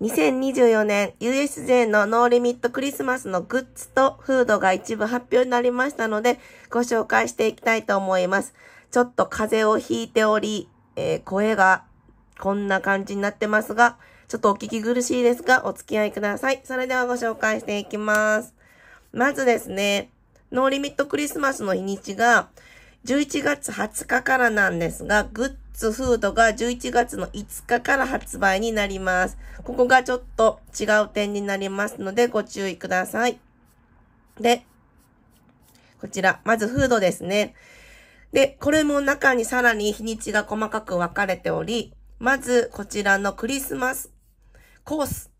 2024年 USJ のノーリミットクリスマスのグッズとフードが一部発表になりましたのでご紹介していきたいと思います。ちょっと風邪をひいており、えー、声がこんな感じになってますが、ちょっとお聞き苦しいですがお付き合いください。それではご紹介していきます。まずですね、ノーリミットクリスマスの日にちが11月20日からなんですが、グッツフードが11月の5日から発売になります。ここがちょっと違う点になりますのでご注意ください。で、こちら、まずフードですね。で、これも中にさらに日にちが細かく分かれており、まずこちらのクリスマスコース。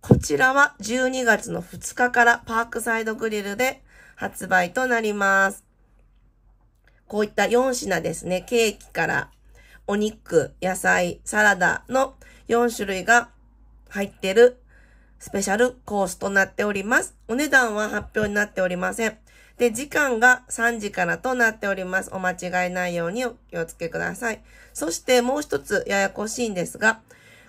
こちらは12月の2日からパークサイドグリルで発売となります。こういった4品ですね、ケーキからお肉、野菜、サラダの4種類が入ってるスペシャルコースとなっております。お値段は発表になっておりません。で、時間が3時からとなっております。お間違いないようにお気をつけください。そしてもう一つややこしいんですが、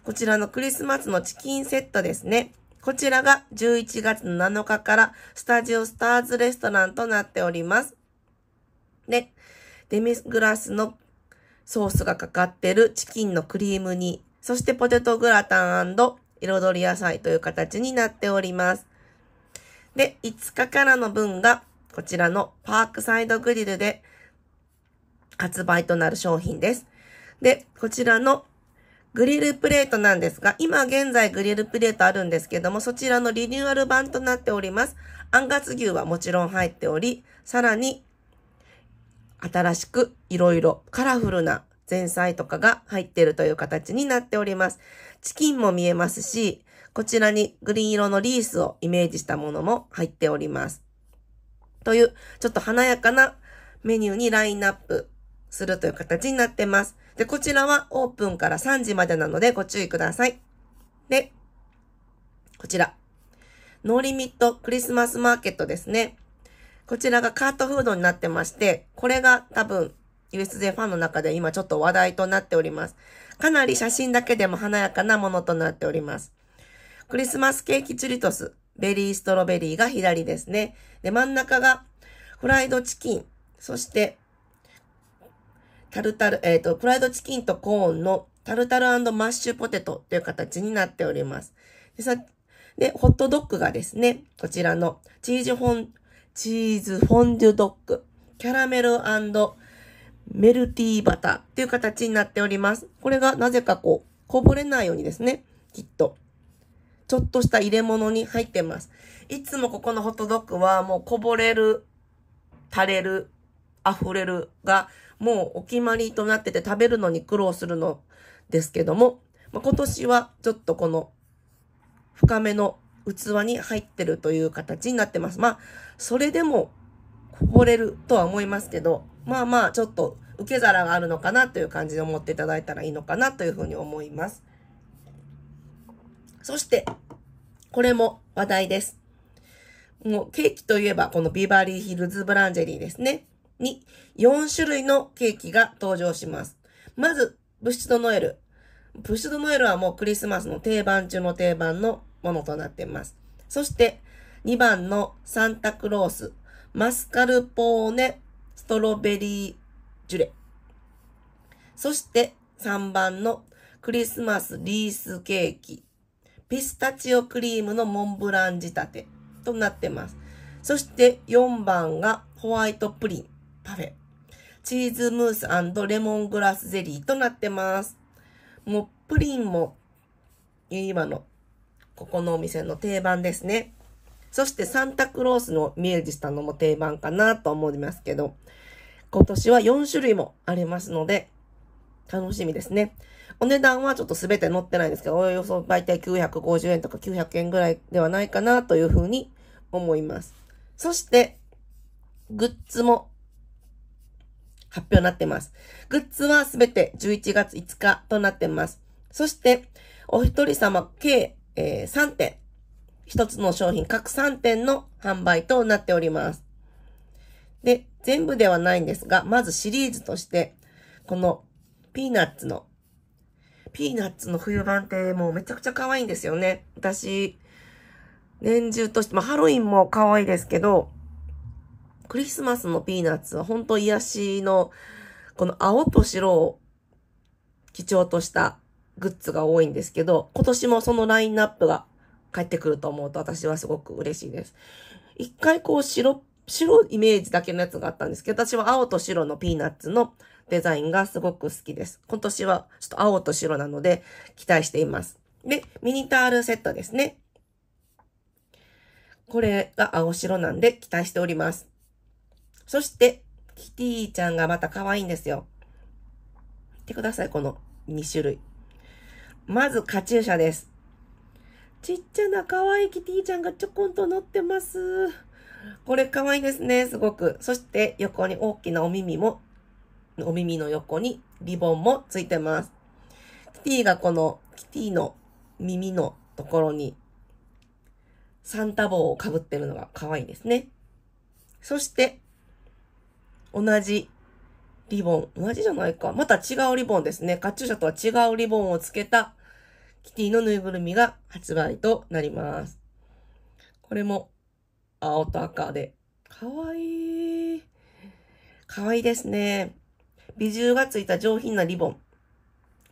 こちらのクリスマスのチキンセットですね。こちらが11月の7日からスタジオスターズレストランとなっております。で、デミグラスのソースがかかってるチキンのクリーム煮、そしてポテトグラタン彩り野菜という形になっております。で、5日からの分が、こちらのパークサイドグリルで発売となる商品です。で、こちらのグリルプレートなんですが、今現在グリルプレートあるんですけども、そちらのリニューアル版となっております。アンガス牛はもちろん入っており、さらに新しくいろいろカラフルな前菜とかが入ってるという形になっております。チキンも見えますし、こちらにグリーン色のリースをイメージしたものも入っております。という、ちょっと華やかなメニューにラインナップするという形になってます。で、こちらはオープンから3時までなのでご注意ください。で、こちら。ノーリミットクリスマスマーケットですね。こちらがカートフードになってまして、これが多分 USJ ファンの中で今ちょっと話題となっております。かなり写真だけでも華やかなものとなっております。クリスマスケーキチュリトス、ベリーストロベリーが左ですね。で、真ん中がフライドチキン、そしてタルタル、えっ、ー、と、フライドチキンとコーンのタルタルマッシュポテトという形になっております。で、ホットドッグがですね、こちらのチーズフォンチーズフォンデュドッグ、キャラメルメルティーバターっていう形になっております。これがなぜかこう、こぼれないようにですね、きっと。ちょっとした入れ物に入ってます。いつもここのホットドッグはもうこぼれる、垂れる、溢れるが、もうお決まりとなってて食べるのに苦労するのですけども、まあ、今年はちょっとこの深めの器に入ってるという形になってます。まあ、それでもこぼれるとは思いますけど、まあまあ、ちょっと受け皿があるのかなという感じで思っていただいたらいいのかなというふうに思います。そして、これも話題です。もうケーキといえばこのビバリーヒルズブランジェリーですね。に、4種類のケーキが登場します。まず、ブッシュドノエル。ブッシュドノエルはもうクリスマスの定番中の定番のものとなっています。そして、2番のサンタクロース、マスカルポーネ、ストロベリージュレ。そして、3番のクリスマスリースケーキ、ピスタチオクリームのモンブラン仕立てとなってます。そして4番がホワイトプリン、パフェ、チーズムースレモングラスゼリーとなってます。もうプリンも今のここのお店の定番ですね。そしてサンタクロースのミエージしたのも定番かなと思いますけど、今年は4種類もありますので、楽しみですね。お値段はちょっと全て載ってないんですけど、およそ大体950円とか900円ぐらいではないかなというふうに思います。そして、グッズも発表になってます。グッズはすべて11月5日となってます。そして、お一人様計えー、3点、1つの商品各3点の販売となっております。で、全部ではないんですが、まずシリーズとして、このピーナッツの、ピーナッツの冬版ってもうめちゃくちゃ可愛いんですよね。私、年中として、まあハロウィンも可愛いですけど、クリスマスのピーナッツは本当癒しの、この青と白を基調としたグッズが多いんですけど、今年もそのラインナップが帰ってくると思うと私はすごく嬉しいです。一回こう白、白イメージだけのやつがあったんですけど、私は青と白のピーナッツのデザインがすごく好きです。今年はちょっと青と白なので期待しています。で、ミニタールセットですね。これが青白なんで期待しております。そして、キティちゃんがまた可愛いんですよ。見てください、この2種類。まずカチューシャです。ちっちゃな可愛いキティちゃんがちょこんと乗ってます。これ可愛いですね、すごく。そして横に大きなお耳も、お耳の横にリボンもついてます。キティがこの、キティの耳のところに、サンタ帽をかぶってるのが可愛いですね。そして、同じリボン、同じじゃないか。また違うリボンですね。カチューシャとは違うリボンをつけたキティのぬいぐるみが発売となります。これも青と赤で、かわいい。かわいいですね。美獣がついた上品なリボン。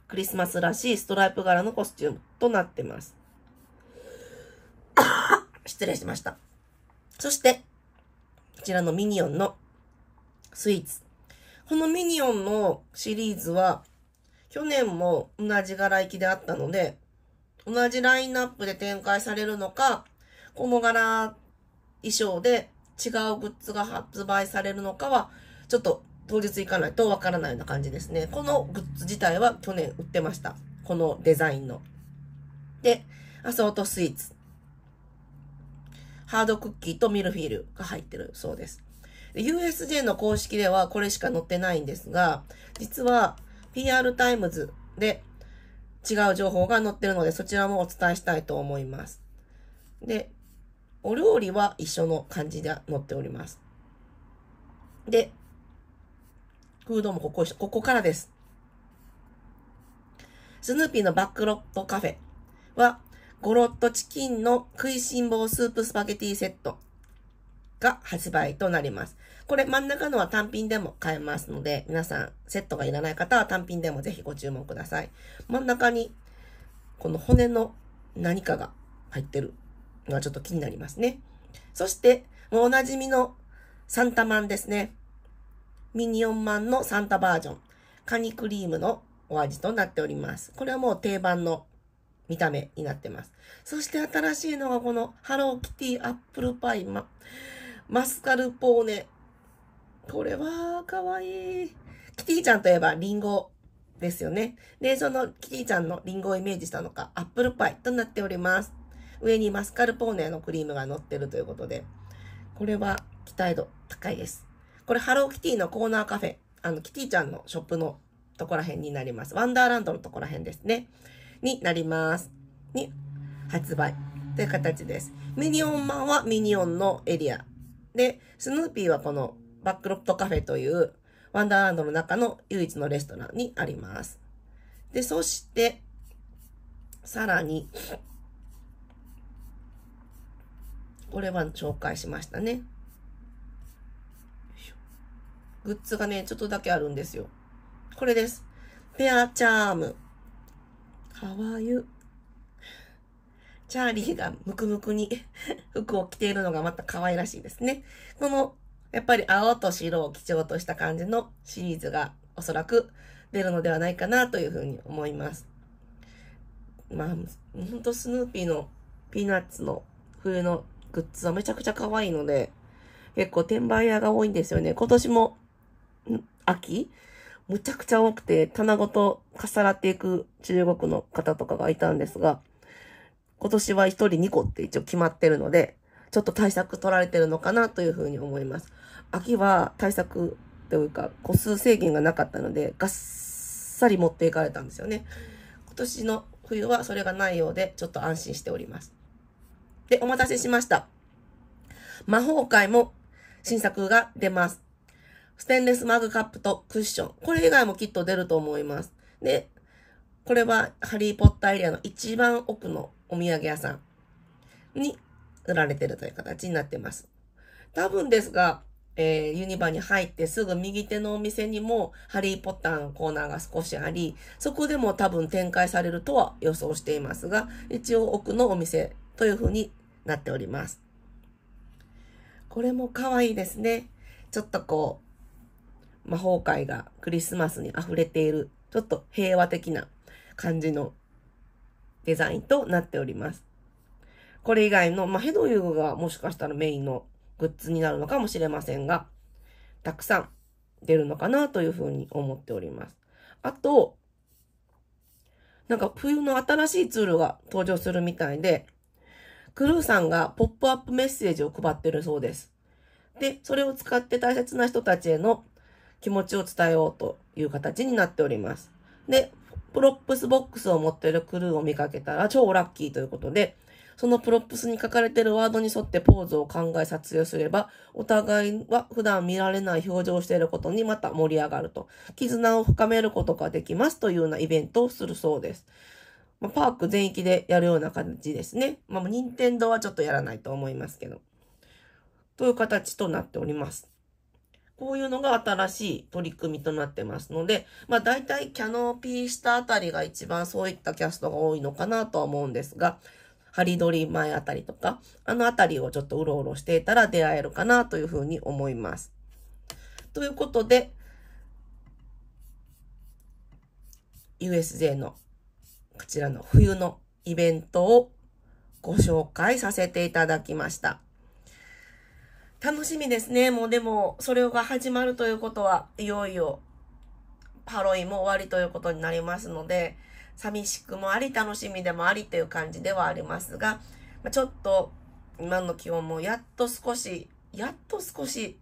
クリスマスらしいストライプ柄のコスチュームとなってます。失礼しました。そして、こちらのミニオンのスイーツ。このミニオンのシリーズは、去年も同じ柄行きであったので、同じラインナップで展開されるのか、この柄衣装で違うグッズが発売されるのかは、ちょっと当日行かないとわからないような感じですね。このグッズ自体は去年売ってました。このデザインの。で、アソートスイーツ。ハードクッキーとミルフィールが入ってるそうです。USJ の公式ではこれしか載ってないんですが、実は PR タイムズで違う情報が載ってるので、そちらもお伝えしたいと思います。で、お料理は一緒の感じで載っております。で、フードもここ、ここからです。スヌーピーのバックロットカフェは、ゴロットチキンの食いしん坊スープスパゲティセット。が発売となります。これ真ん中のは単品でも買えますので、皆さんセットがいらない方は単品でもぜひご注文ください。真ん中にこの骨の何かが入ってるのはちょっと気になりますね。そして、もうおなじみのサンタマンですね。ミニオンマンのサンタバージョン。カニクリームのお味となっております。これはもう定番の見た目になってます。そして新しいのがこのハローキティアップルパイマン。マスカルポーネ。これは、かわいい。キティちゃんといえば、リンゴですよね。で、そのキティちゃんのリンゴをイメージしたのか、アップルパイとなっております。上にマスカルポーネのクリームが乗ってるということで、これは期待度高いです。これ、ハローキティのコーナーカフェ、あの、キティちゃんのショップのとこら辺になります。ワンダーランドのとこら辺ですね。になります。に、発売という形です。ミニオンマンはミニオンのエリアで、スヌーピーはこのバックロットカフェというワンダーランドの中の唯一のレストランにあります。で、そして、さらに、これは紹介しましたね。グッズがね、ちょっとだけあるんですよ。これです。ペアチャーム。かわゆ。チャーリーがムクムクに 服を着ているのがまた可愛らしいですね。この、やっぱり青と白を基調とした感じのシリーズがおそらく出るのではないかなというふうに思います。まあ、ほんとスヌーピーのピーナッツの冬のグッズはめちゃくちゃ可愛いので、結構転売屋が多いんですよね。今年も、秋むちゃくちゃ多くて、棚ごと重なっていく中国の方とかがいたんですが、今年は1人2個って一応決まってるので、ちょっと対策取られてるのかなというふうに思います。秋は対策というか、個数制限がなかったので、がっさり持っていかれたんですよね。今年の冬はそれがないようで、ちょっと安心しております。で、お待たせしました。魔法界も新作が出ます。ステンレスマグカップとクッション。これ以外もきっと出ると思います。で、これはハリーポッターエリアの一番奥のお土産屋さんに売られてるという形になってます。多分ですが、えー、ユニバに入ってすぐ右手のお店にもハリーポッターのコーナーが少しあり、そこでも多分展開されるとは予想していますが、一応奥のお店という風になっております。これも可愛いですね。ちょっとこう、魔法界がクリスマスに溢れている、ちょっと平和的な感じのデザインとなっております。これ以外の、まあ、ヘドウィグがもしかしたらメインのグッズになるのかもしれませんが、たくさん出るのかなというふうに思っております。あと、なんか冬の新しいツールが登場するみたいで、クルーさんがポップアップメッセージを配ってるそうです。で、それを使って大切な人たちへの気持ちを伝えようという形になっております。で、プロップスボックスを持ってるクルーを見かけたら超ラッキーということで、そのプロップスに書かれてるワードに沿ってポーズを考え撮影すれば、お互いは普段見られない表情をしていることにまた盛り上がると、絆を深めることができますというようなイベントをするそうです。まあ、パーク全域でやるような感じですね。まあ、任天堂はちょっとやらないと思いますけど。という形となっております。こういうのが新しい取り組みとなってますので、まあ大体キャノピー下あたりが一番そういったキャストが多いのかなとは思うんですが、ハリドリ前あたりとか、あのあたりをちょっとうろうろしていたら出会えるかなというふうに思います。ということで、USJ のこちらの冬のイベントをご紹介させていただきました。楽しみですね。もうでも、それが始まるということは、いよいよ、ハロウィンも終わりということになりますので、寂しくもあり、楽しみでもありという感じではありますが、まちょっと、今の気温もやっと少し、やっと少し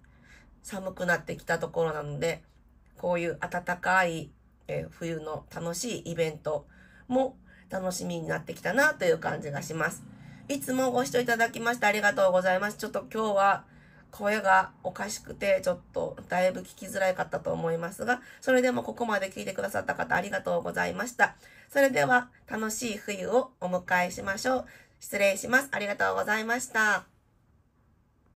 寒くなってきたところなので、こういう暖かい、え冬の楽しいイベントも楽しみになってきたなという感じがします。いつもご視聴いただきましてありがとうございます。ちょっと今日は声がおかしくて、ちょっとだいぶ聞きづらいかったと思いますが、それでもここまで聞いてくださった方ありがとうございました。それでは楽しい冬をお迎えしましょう。失礼します。ありがとうございました。